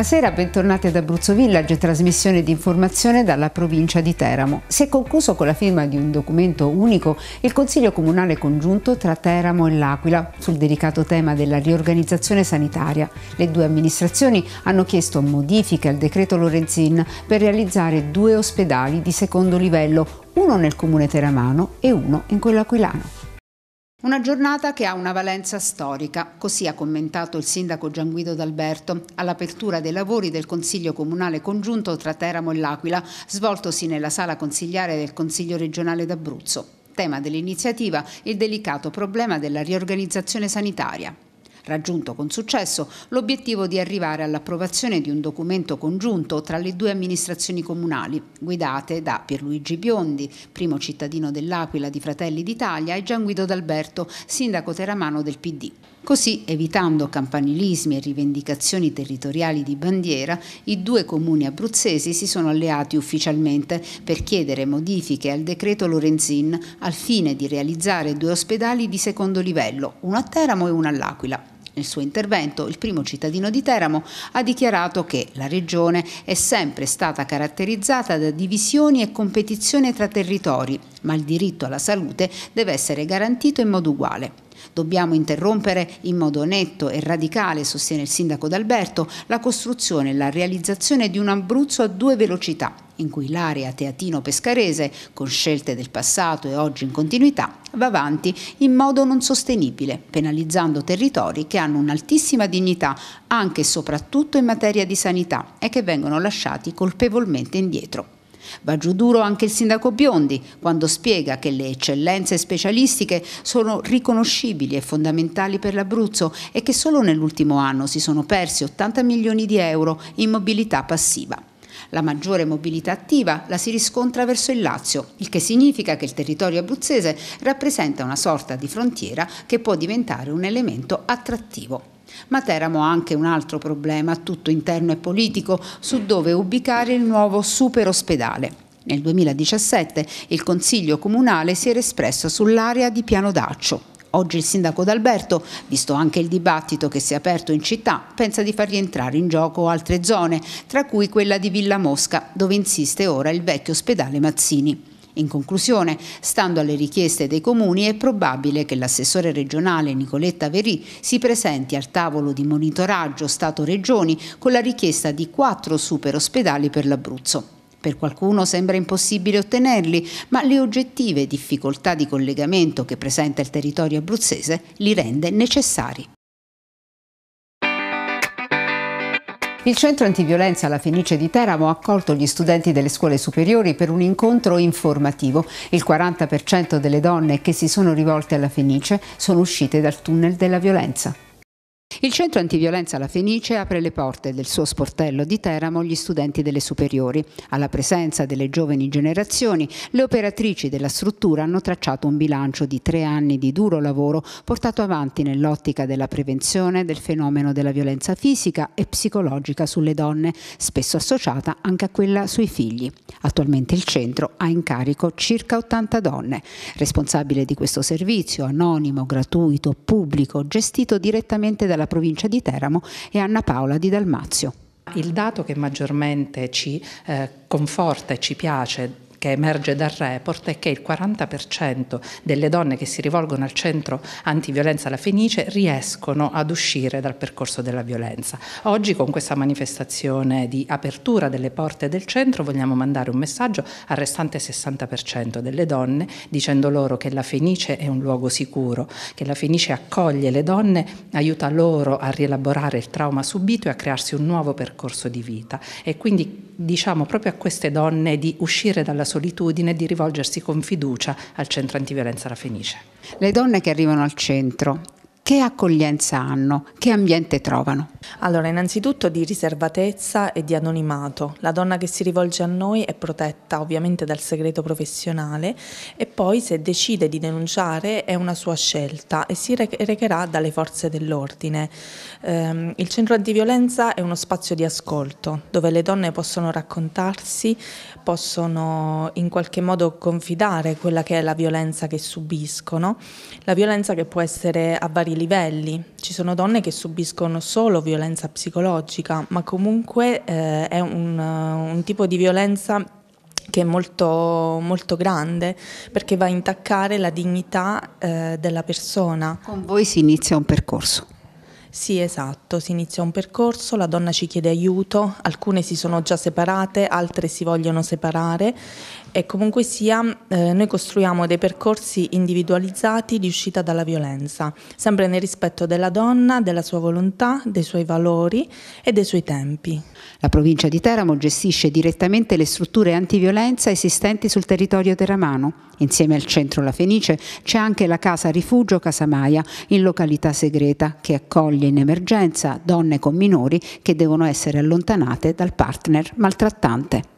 Buonasera, bentornati ad Abruzzo Village, trasmissione di informazione dalla provincia di Teramo. Si è concluso con la firma di un documento unico il Consiglio Comunale Congiunto tra Teramo e L'Aquila sul delicato tema della riorganizzazione sanitaria. Le due amministrazioni hanno chiesto modifiche al decreto Lorenzin per realizzare due ospedali di secondo livello, uno nel comune teramano e uno in quello aquilano. Una giornata che ha una valenza storica, così ha commentato il sindaco Gianguido D'Alberto all'apertura dei lavori del Consiglio Comunale Congiunto tra Teramo e L'Aquila, svoltosi nella sala consigliare del Consiglio regionale d'Abruzzo. Tema dell'iniziativa il delicato problema della riorganizzazione sanitaria raggiunto con successo l'obiettivo di arrivare all'approvazione di un documento congiunto tra le due amministrazioni comunali, guidate da Pierluigi Biondi, primo cittadino dell'Aquila di Fratelli d'Italia, e Gian Guido D'Alberto, sindaco teramano del PD. Così, evitando campanilismi e rivendicazioni territoriali di bandiera, i due comuni abruzzesi si sono alleati ufficialmente per chiedere modifiche al decreto Lorenzin al fine di realizzare due ospedali di secondo livello, uno a Teramo e uno all'Aquila. Nel suo intervento, il primo cittadino di Teramo ha dichiarato che la regione è sempre stata caratterizzata da divisioni e competizione tra territori, ma il diritto alla salute deve essere garantito in modo uguale. Dobbiamo interrompere in modo netto e radicale, sostiene il sindaco D'Alberto, la costruzione e la realizzazione di un Abruzzo a due velocità in cui l'area teatino-pescarese, con scelte del passato e oggi in continuità, va avanti in modo non sostenibile, penalizzando territori che hanno un'altissima dignità, anche e soprattutto in materia di sanità, e che vengono lasciati colpevolmente indietro. Va giù duro anche il sindaco Biondi quando spiega che le eccellenze specialistiche sono riconoscibili e fondamentali per l'Abruzzo e che solo nell'ultimo anno si sono persi 80 milioni di euro in mobilità passiva. La maggiore mobilità attiva la si riscontra verso il Lazio, il che significa che il territorio abruzzese rappresenta una sorta di frontiera che può diventare un elemento attrattivo. Ma Teramo ha anche un altro problema, tutto interno e politico, su dove ubicare il nuovo superospedale. Nel 2017 il Consiglio Comunale si era espresso sull'area di Piano Daccio. Oggi il sindaco D'Alberto, visto anche il dibattito che si è aperto in città, pensa di far rientrare in gioco altre zone, tra cui quella di Villa Mosca, dove insiste ora il vecchio ospedale Mazzini. In conclusione, stando alle richieste dei comuni, è probabile che l'assessore regionale Nicoletta Verì si presenti al tavolo di monitoraggio Stato-Regioni con la richiesta di quattro super ospedali per l'Abruzzo. Per qualcuno sembra impossibile ottenerli, ma le oggettive difficoltà di collegamento che presenta il territorio abruzzese li rende necessari. Il centro antiviolenza alla Fenice di Teramo ha accolto gli studenti delle scuole superiori per un incontro informativo. Il 40% delle donne che si sono rivolte alla Fenice sono uscite dal tunnel della violenza. Il centro antiviolenza La Fenice apre le porte del suo sportello di Teramo agli studenti delle superiori. Alla presenza delle giovani generazioni, le operatrici della struttura hanno tracciato un bilancio di tre anni di duro lavoro portato avanti nell'ottica della prevenzione del fenomeno della violenza fisica e psicologica sulle donne, spesso associata anche a quella sui figli. Attualmente il centro ha in carico circa 80 donne. Responsabile di questo servizio, anonimo, gratuito, pubblico, gestito direttamente dalla dalla provincia di Teramo e Anna Paola di Dalmazio. Il dato che maggiormente ci eh, conforta e ci piace che emerge dal report è che il 40% delle donne che si rivolgono al centro antiviolenza La Fenice riescono ad uscire dal percorso della violenza. Oggi con questa manifestazione di apertura delle porte del centro vogliamo mandare un messaggio al restante 60% delle donne dicendo loro che La Fenice è un luogo sicuro, che La Fenice accoglie le donne, aiuta loro a rielaborare il trauma subito e a crearsi un nuovo percorso di vita e quindi diciamo proprio a queste donne di uscire dalla solitudine di rivolgersi con fiducia al centro antiviolenza La Fenice. Le donne che arrivano al centro che accoglienza hanno, che ambiente trovano? Allora, innanzitutto di riservatezza e di anonimato. La donna che si rivolge a noi è protetta ovviamente dal segreto professionale e poi se decide di denunciare è una sua scelta e si recherà dalle forze dell'ordine. Ehm, il centro antiviolenza è uno spazio di ascolto dove le donne possono raccontarsi, possono in qualche modo confidare quella che è la violenza che subiscono, la violenza che può essere a vari livelli. Ci sono donne che subiscono solo violenza psicologica, ma comunque eh, è un, eh, un tipo di violenza che è molto, molto, grande perché va a intaccare la dignità eh, della persona. Con voi si inizia un percorso. Sì, esatto, si inizia un percorso, la donna ci chiede aiuto, alcune si sono già separate, altre si vogliono separare e comunque sia eh, noi costruiamo dei percorsi individualizzati di uscita dalla violenza, sempre nel rispetto della donna, della sua volontà, dei suoi valori e dei suoi tempi. La provincia di Teramo gestisce direttamente le strutture antiviolenza esistenti sul territorio teramano. Insieme al centro La Fenice c'è anche la casa rifugio Casamaia in località segreta che accoglie in emergenza donne con minori che devono essere allontanate dal partner maltrattante.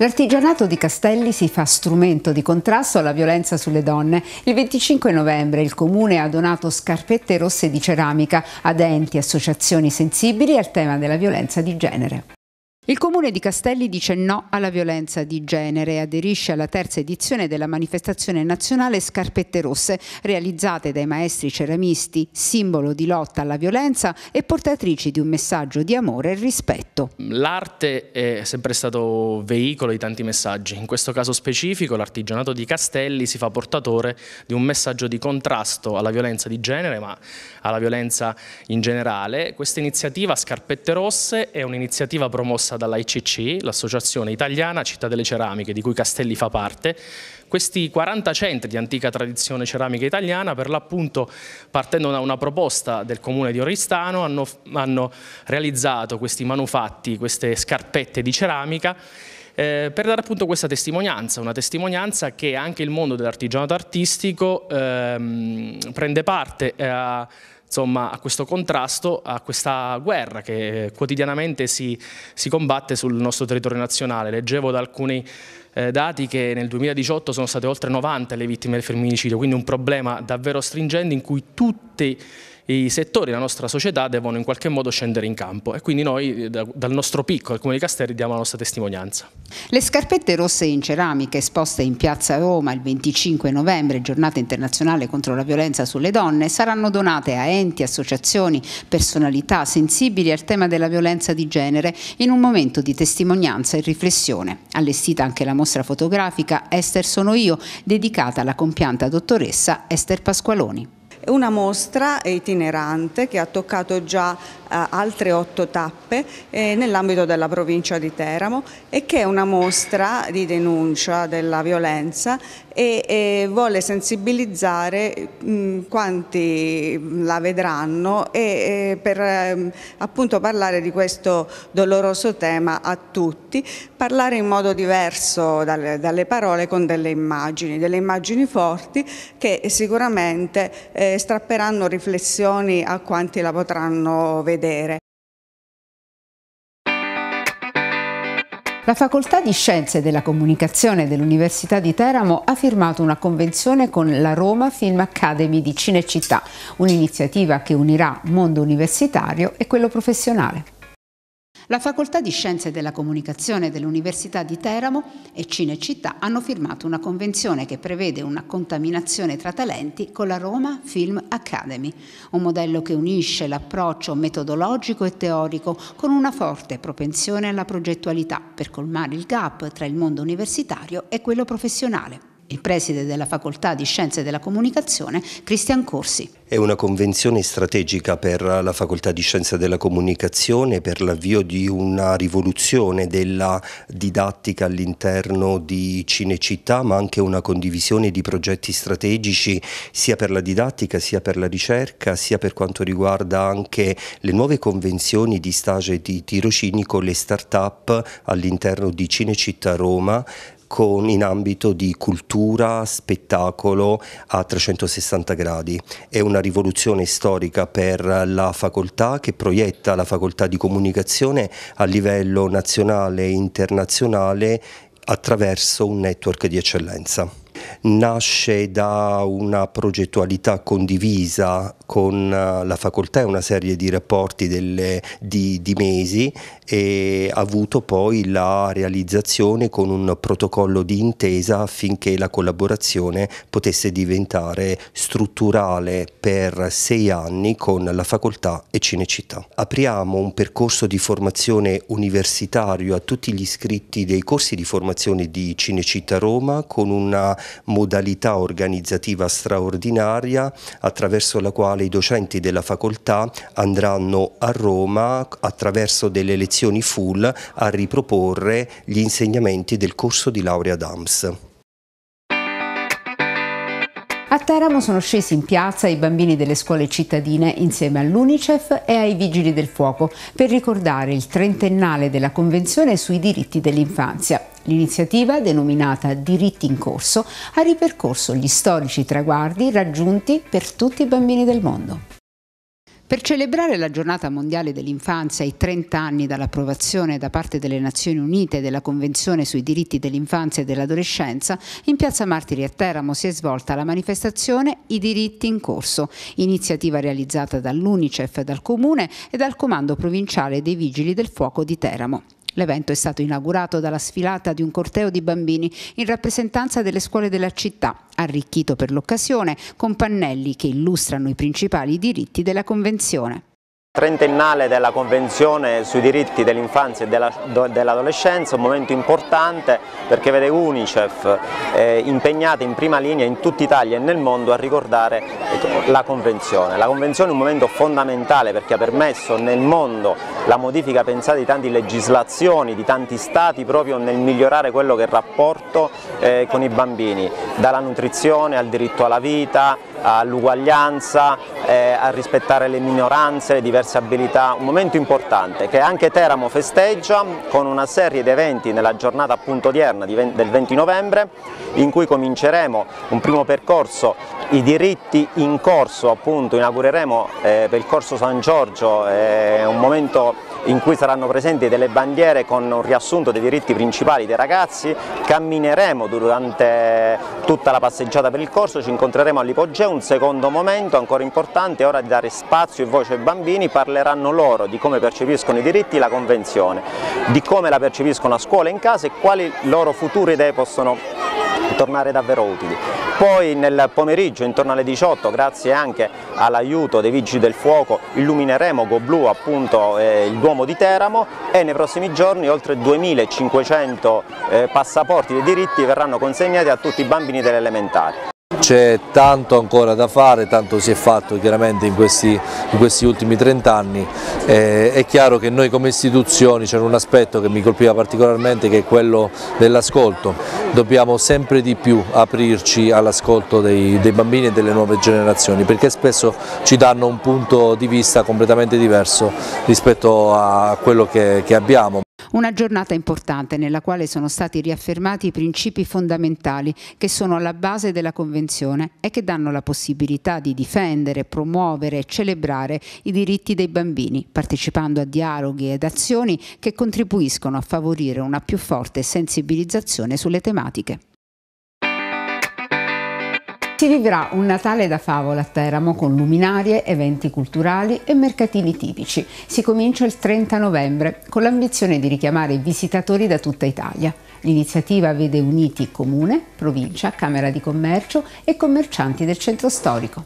L'artigianato di Castelli si fa strumento di contrasto alla violenza sulle donne. Il 25 novembre il comune ha donato scarpette rosse di ceramica ad enti e associazioni sensibili al tema della violenza di genere. Il comune di Castelli dice no alla violenza di genere e aderisce alla terza edizione della manifestazione nazionale Scarpette Rosse, realizzate dai maestri ceramisti, simbolo di lotta alla violenza e portatrici di un messaggio di amore e rispetto. L'arte è sempre stato veicolo di tanti messaggi. In questo caso specifico l'artigianato di Castelli si fa portatore di un messaggio di contrasto alla violenza di genere, ma alla violenza in generale. Questa iniziativa Scarpette Rosse è un'iniziativa promossa dall'ICC, l'Associazione Italiana Città delle Ceramiche, di cui Castelli fa parte. Questi 40 centri di antica tradizione ceramica italiana, per l'appunto partendo da una proposta del comune di Oristano, hanno, hanno realizzato questi manufatti, queste scarpette di ceramica eh, per dare appunto questa testimonianza, una testimonianza che anche il mondo dell'artigianato artistico ehm, prende parte eh, a insomma, a questo contrasto, a questa guerra che quotidianamente si, si combatte sul nostro territorio nazionale. Leggevo da alcuni eh, dati che nel 2018 sono state oltre 90 le vittime del femminicidio, quindi un problema davvero stringente in cui tutti i settori la nostra società devono in qualche modo scendere in campo e quindi noi eh, da, dal nostro picco, al Comune di Casteri diamo la nostra testimonianza. Le scarpette rosse in ceramica esposte in Piazza Roma il 25 novembre, giornata internazionale contro la violenza sulle donne, saranno donate a enti, associazioni, personalità sensibili al tema della violenza di genere in un momento di testimonianza e riflessione. Allestita anche la mostra fotografica Esther sono io, dedicata alla compianta dottoressa Esther Pasqualoni una mostra itinerante che ha toccato già eh, altre otto tappe eh, nell'ambito della provincia di Teramo e che è una mostra di denuncia della violenza e, e vuole sensibilizzare mh, quanti la vedranno e, e per eh, appunto parlare di questo doloroso tema a tutti, parlare in modo diverso dalle, dalle parole con delle immagini, delle immagini forti che sicuramente eh, strapperanno riflessioni a quanti la potranno vedere vedere. La Facoltà di Scienze della Comunicazione dell'Università di Teramo ha firmato una convenzione con la Roma Film Academy di Cinecittà, un'iniziativa che unirà mondo universitario e quello professionale. La Facoltà di Scienze della Comunicazione dell'Università di Teramo e Cinecittà hanno firmato una convenzione che prevede una contaminazione tra talenti con la Roma Film Academy, un modello che unisce l'approccio metodologico e teorico con una forte propensione alla progettualità per colmare il gap tra il mondo universitario e quello professionale il preside della facoltà di Scienze della Comunicazione, Cristian Corsi. È una convenzione strategica per la facoltà di Scienze della Comunicazione per l'avvio di una rivoluzione della didattica all'interno di Cinecittà, ma anche una condivisione di progetti strategici sia per la didattica, sia per la ricerca, sia per quanto riguarda anche le nuove convenzioni di stage e di tirocini con le start-up all'interno di Cinecittà Roma con, in ambito di cultura, spettacolo a 360 gradi. È una rivoluzione storica per la facoltà che proietta la facoltà di comunicazione a livello nazionale e internazionale attraverso un network di eccellenza nasce da una progettualità condivisa con eh, la facoltà e una serie di rapporti delle, di, di mesi e ha avuto poi la realizzazione con un protocollo di intesa affinché la collaborazione potesse diventare strutturale per sei anni con la facoltà e Cinecittà. Apriamo un percorso di formazione universitario a tutti gli iscritti dei corsi di formazione di Cinecittà Roma con una modalità organizzativa straordinaria attraverso la quale i docenti della facoltà andranno a Roma attraverso delle lezioni full a riproporre gli insegnamenti del corso di laurea DAMS. A Teramo sono scesi in piazza i bambini delle scuole cittadine insieme all'Unicef e ai Vigili del Fuoco per ricordare il trentennale della Convenzione sui diritti dell'infanzia. L'iniziativa, denominata Diritti in Corso, ha ripercorso gli storici traguardi raggiunti per tutti i bambini del mondo. Per celebrare la giornata mondiale dell'infanzia e i 30 anni dall'approvazione da parte delle Nazioni Unite della Convenzione sui diritti dell'infanzia e dell'adolescenza, in piazza Martiri a Teramo si è svolta la manifestazione I diritti in corso, iniziativa realizzata dall'Unicef, dal Comune e dal Comando Provinciale dei Vigili del Fuoco di Teramo. L'evento è stato inaugurato dalla sfilata di un corteo di bambini in rappresentanza delle scuole della città, arricchito per l'occasione con pannelli che illustrano i principali diritti della Convenzione trentennale della Convenzione sui diritti dell'infanzia e dell'adolescenza, un momento importante perché vede Unicef eh, impegnata in prima linea in tutta Italia e nel mondo a ricordare la Convenzione. La Convenzione è un momento fondamentale perché ha permesso nel mondo la modifica pensata di tante legislazioni, di tanti stati proprio nel migliorare quello che è il rapporto eh, con i bambini, dalla nutrizione al diritto alla vita, all'uguaglianza, eh, a rispettare le minoranze, le diverse abilità, un momento importante che anche Teramo festeggia con una serie di eventi nella giornata appunto odierna del 20 novembre in cui cominceremo un primo percorso, i diritti in corso appunto inaugureremo eh, per il corso San Giorgio, eh, un momento in cui saranno presenti delle bandiere con un riassunto dei diritti principali dei ragazzi, cammineremo durante tutta la passeggiata per il corso, ci incontreremo all'ipogeo, un secondo momento ancora importante, è ora di dare spazio e voce ai bambini, parleranno loro di come percepiscono i diritti la Convenzione, di come la percepiscono a scuola e in casa e quali loro future idee possono tornare davvero utili. Poi nel pomeriggio intorno alle 18 grazie anche all'aiuto dei Vigili del Fuoco illumineremo GoBlu appunto eh, il Duomo di Teramo e nei prossimi giorni oltre 2500 eh, passaporti dei diritti verranno consegnati a tutti i bambini delle elementari c'è tanto ancora da fare, tanto si è fatto chiaramente in questi, in questi ultimi 30 anni, eh, è chiaro che noi come istituzioni c'era un aspetto che mi colpiva particolarmente che è quello dell'ascolto, dobbiamo sempre di più aprirci all'ascolto dei, dei bambini e delle nuove generazioni perché spesso ci danno un punto di vista completamente diverso rispetto a quello che, che abbiamo. Una giornata importante nella quale sono stati riaffermati i principi fondamentali che sono alla base della Convenzione e che danno la possibilità di difendere, promuovere e celebrare i diritti dei bambini, partecipando a dialoghi ed azioni che contribuiscono a favorire una più forte sensibilizzazione sulle tematiche. Si vivrà un Natale da favola a Teramo con luminarie, eventi culturali e mercatini tipici. Si comincia il 30 novembre con l'ambizione di richiamare i visitatori da tutta Italia. L'iniziativa vede uniti Comune, Provincia, Camera di Commercio e commercianti del centro storico.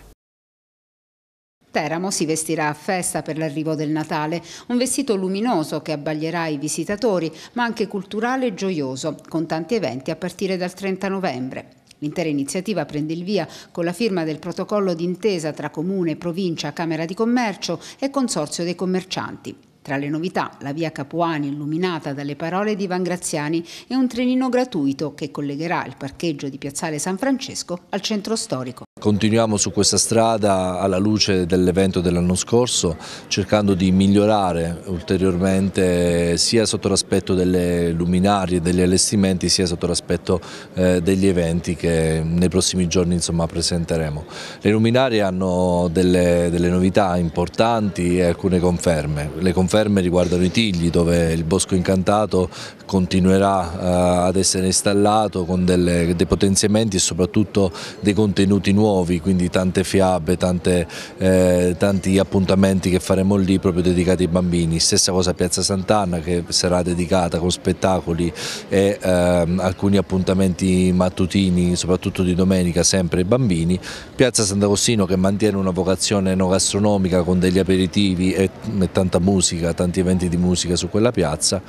Teramo si vestirà a festa per l'arrivo del Natale, un vestito luminoso che abbaglierà i visitatori, ma anche culturale e gioioso, con tanti eventi a partire dal 30 novembre. L'intera iniziativa prende il via con la firma del protocollo d'intesa tra Comune, Provincia, Camera di Commercio e Consorzio dei Commercianti. Tra le novità, la via Capuani illuminata dalle parole di Ivan Graziani e un trenino gratuito che collegherà il parcheggio di Piazzale San Francesco al centro storico. Continuiamo su questa strada alla luce dell'evento dell'anno scorso, cercando di migliorare ulteriormente sia sotto l'aspetto delle luminarie, degli allestimenti, sia sotto l'aspetto eh, degli eventi che nei prossimi giorni insomma, presenteremo. Le luminarie hanno delle, delle novità importanti e alcune conferme. Le conferme conferme riguardano i tigli dove il bosco incantato continuerà eh, ad essere installato con delle, dei potenziamenti e soprattutto dei contenuti nuovi, quindi tante fiabe, tante, eh, tanti appuntamenti che faremo lì proprio dedicati ai bambini. Stessa cosa a Piazza Sant'Anna che sarà dedicata con spettacoli e eh, alcuni appuntamenti mattutini, soprattutto di domenica, sempre ai bambini. Piazza Sant'Agostino che mantiene una vocazione no gastronomica con degli aperitivi e, e tanta musica musica, tanti eventi di musica su quella piazza.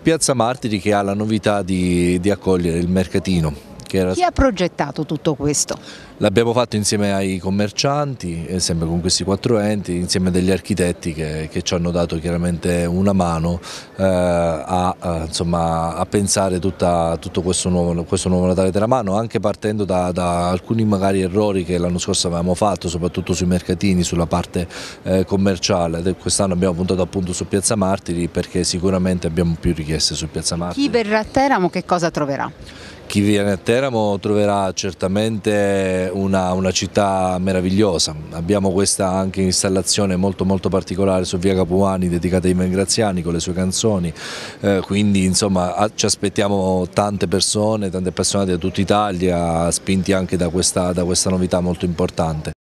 Piazza Martiri che ha la novità di, di accogliere il mercatino. Chi ha progettato tutto questo? L'abbiamo fatto insieme ai commercianti, eh, sempre con questi quattro enti, insieme degli architetti che, che, ci hanno dato chiaramente una mano eh, a, a, eh, insomma, a, pensare tutta, tutto questo nuovo, questo nuovo Natale della mano, anche partendo da, da alcuni magari errori che l'anno scorso avevamo fatto, soprattutto sui mercatini, sulla parte eh, commerciale. Quest'anno abbiamo puntato appunto su Piazza Martiri perché sicuramente abbiamo più richieste su Piazza Martiri. Chi verrà a Teramo che cosa troverà? Chi viene a Teramo troverà certamente una, una, città meravigliosa, abbiamo questa anche installazione molto, molto particolare su via Capuani dedicata ai Ivan Graziani con le sue canzoni, eh, quindi insomma a, ci aspettiamo tante persone, tante appassionate da tutta Italia spinti anche da questa, da questa novità molto importante.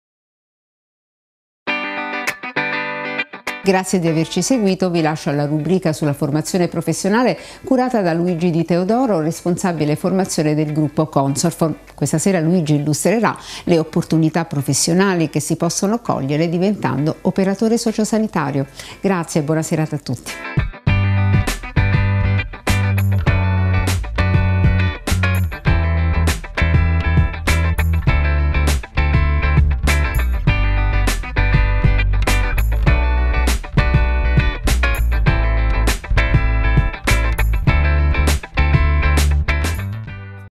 Grazie di averci seguito, vi lascio alla rubrica sulla formazione professionale curata da Luigi Di Teodoro, responsabile formazione del gruppo Consorform. Questa sera Luigi illustrerà le opportunità professionali che si possono cogliere diventando operatore sociosanitario. Grazie e buona serata a tutti.